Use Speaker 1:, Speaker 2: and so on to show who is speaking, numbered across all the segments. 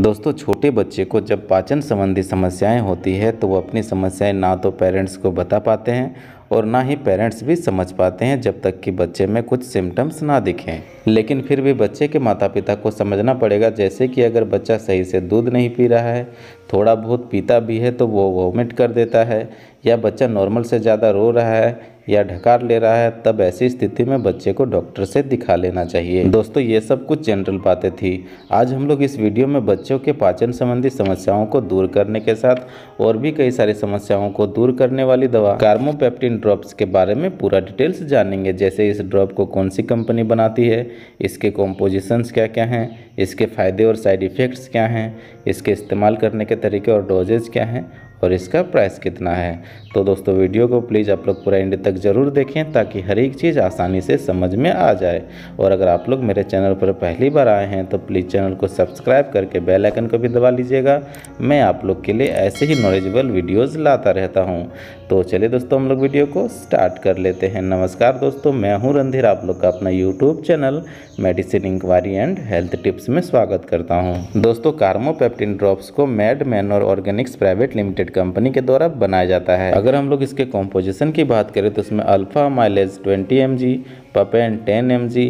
Speaker 1: दोस्तों छोटे बच्चे को जब पाचन संबंधी समस्याएं होती है तो वो अपनी समस्याएं ना तो पेरेंट्स को बता पाते हैं और ना ही पेरेंट्स भी समझ पाते हैं जब तक कि बच्चे में कुछ सिम्टम्स ना दिखें लेकिन फिर भी बच्चे के माता पिता को समझना पड़ेगा जैसे कि अगर बच्चा सही से दूध नहीं पी रहा है थोड़ा बहुत पीता भी है तो वो वोमिट कर देता है या बच्चा नॉर्मल से ज़्यादा रो रहा है या ढकार ले रहा है तब ऐसी स्थिति में बच्चे को डॉक्टर से दिखा लेना चाहिए दोस्तों ये सब कुछ जनरल बातें थी आज हम लोग इस वीडियो में बच्चों के पाचन संबंधी समस्याओं को दूर करने के साथ और भी कई सारी समस्याओं को दूर करने वाली दवा कार्मोपेप्टिन ड्रॉप्स के बारे में पूरा डिटेल्स जानेंगे जैसे इस ड्रॉप को कौन सी कंपनी बनाती है इसके कॉम्पोजिशंस क्या क्या हैं इसके फ़ायदे और साइड इफ़ेक्ट्स क्या हैं इसके इस्तेमाल करने के तरीके और डोजेज क्या हैं और इसका प्राइस कितना है तो दोस्तों वीडियो को प्लीज़ आप लोग पूरा एंड तक ज़रूर देखें ताकि हर एक चीज़ आसानी से समझ में आ जाए और अगर आप लोग मेरे चैनल पर पहली बार आए हैं तो प्लीज़ चैनल को सब्सक्राइब करके बेल आइकन को भी दबा लीजिएगा मैं आप लोग के लिए ऐसे ही नॉलेजेबल वीडियोज़ लाता रहता हूँ तो चलिए दोस्तों हम लोग वीडियो को स्टार्ट कर लेते हैं नमस्कार दोस्तों मैं हूँ रणधीर आप लोग का अपना YouTube channel medicine inquiry and health tips में स्वागत करता हूँ दोस्तों कार्मोपेप्टिन ड्रॉप्स को मैड और ऑर्गेनिक्स प्राइवेट लिमिटेड कंपनी के द्वारा बनाया जाता है अगर हम लोग इसके कॉम्पोजिशन की बात करें तो इसमें alpha amylase 20 M G papain ten M G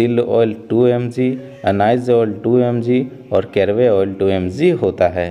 Speaker 1: dill oil 2 M G anise oil 2 M G और कैरवे ऑयल 2 एम जी होता है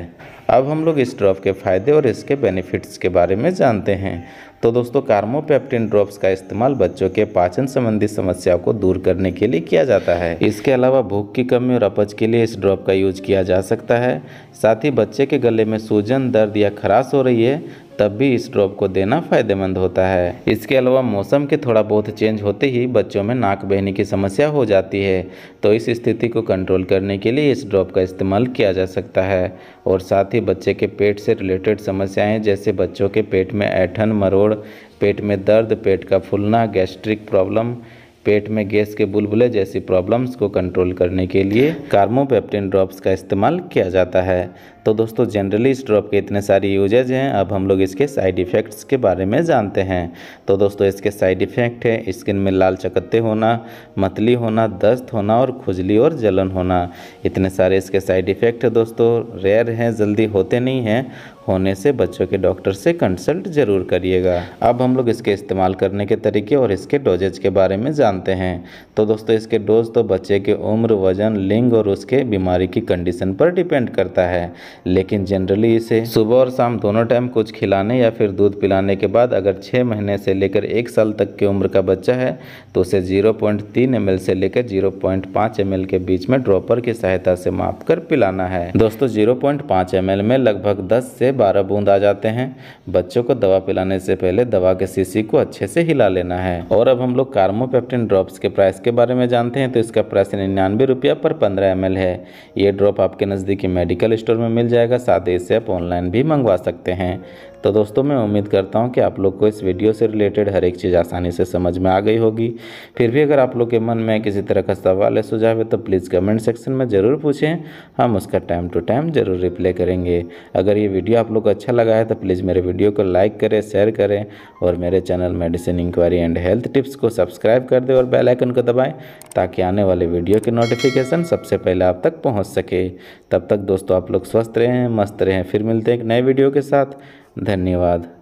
Speaker 1: अब हम लोग इस ड्रॉप के फ़ायदे और इसके बेनिफिट्स के बारे में जानते हैं तो दोस्तों कार्मोपेप्टिन ड्रॉप्स का इस्तेमाल बच्चों के पाचन संबंधी समस्याओं को दूर करने के लिए किया जाता है इसके अलावा भूख की कमी और अपच के लिए इस ड्रॉप का यूज किया जा सकता है साथ ही बच्चे के गले में सूजन दर्द या खराश हो रही है तब भी इस ड्रॉप को देना फायदेमंद होता है इसके अलावा मौसम के थोड़ा बहुत चेंज होते ही बच्चों में नाक बहने की समस्या हो जाती है तो इस स्थिति को कंट्रोल करने के लिए इस ड्रॉप का इस्तेमाल किया जा सकता है और साथ ही बच्चे के पेट से रिलेटेड समस्याएं जैसे बच्चों के पेट में ऐठन मरोड़ फोड़ पेट में दर्द पेट का फूलना गैस्ट्रिक प्रॉब्लम पेट में गैस के बुलबुले जैसी प्रॉब्लम्स को कंट्रोल करने के लिए कार्मोपेप्टिन ड्रॉप्स का इस्तेमाल किया जाता है तो दोस्तों जनरली इस ड्रॉप के इतने सारे यूजेज हैं अब हम लोग इसके साइड इफ़ेक्ट्स के बारे में जानते हैं तो दोस्तों इसके साइड इफ़ेक्ट है स्किन में लाल चकत्ते होना मतली होना दस्त होना और खुजली और जलन होना इतने सारे इसके साइड इफ़ेक्ट है दोस्तों रेयर हैं जल्दी होते नहीं हैं होने से बच्चों के डॉक्टर से कंसल्ट ज़रूर करिएगा अब हम लोग इसके इस्तेमाल करने के तरीके और इसके डोजेज के बारे में जानते हैं तो दोस्तों इसके डोज तो बच्चे के उम्र वजन लिंग और उसके बीमारी की कंडीशन पर डिपेंड करता है लेकिन जनरली इसे सुबह और शाम दोनों टाइम कुछ खिलाने या फिर दूध पिलाने के बाद अगर छः महीने से लेकर एक साल तक की उम्र का बच्चा है तो उसे जीरो पॉइंट तीन एम एल से लेकर जीरो पॉइंट पाँच एम एल के बीच में ड्रॉपर की सहायता से माप कर पिलाना है दोस्तों जीरो पॉइंट पाँच एम एल में लगभग दस से बारह बूंद आ जाते हैं बच्चों को दवा पिलाने से पहले दवा के सीसी को अच्छे से हिला लेना है और अब हम लोग कार्मोपेप्टिन ड्रॉप्स के प्राइस के बारे में जानते हैं तो इसका प्राइस निन्यानवे रुपया पर पंद्रह एम है ये ड्रॉप आपके नज़दीकी मेडिकल स्टोर में मिल जाएगा साथ ही इसे आप ऑनलाइन भी मंगवा सकते हैं तो दोस्तों मैं उम्मीद करता हूँ कि आप लोग को इस वीडियो से रिलेटेड हर एक चीज़ आसानी से समझ में आ गई होगी फिर भी अगर आप लोग के मन में किसी तरह का सवाल है सुझाव है तो प्लीज़ कमेंट सेक्शन में ज़रूर पूछें हम उसका टाइम टू टाइम ज़रूर रिप्लाई करेंगे अगर ये वीडियो आप लोग को अच्छा लगा है तो प्लीज़ मेरे वीडियो को लाइक करें शेयर करें और मेरे channel medicine inquiry and health tips को सब्सक्राइब कर दें और बेलाइकन को दबाएँ ताकि आने वाले वीडियो के नोटिफिकेशन सबसे पहले आप तक पहुँच सके तब तक दोस्तों आप लोग स्वस्थ रहें मस्त रहें फिर मिलते हैं एक नए वीडियो के साथ धन्यवाद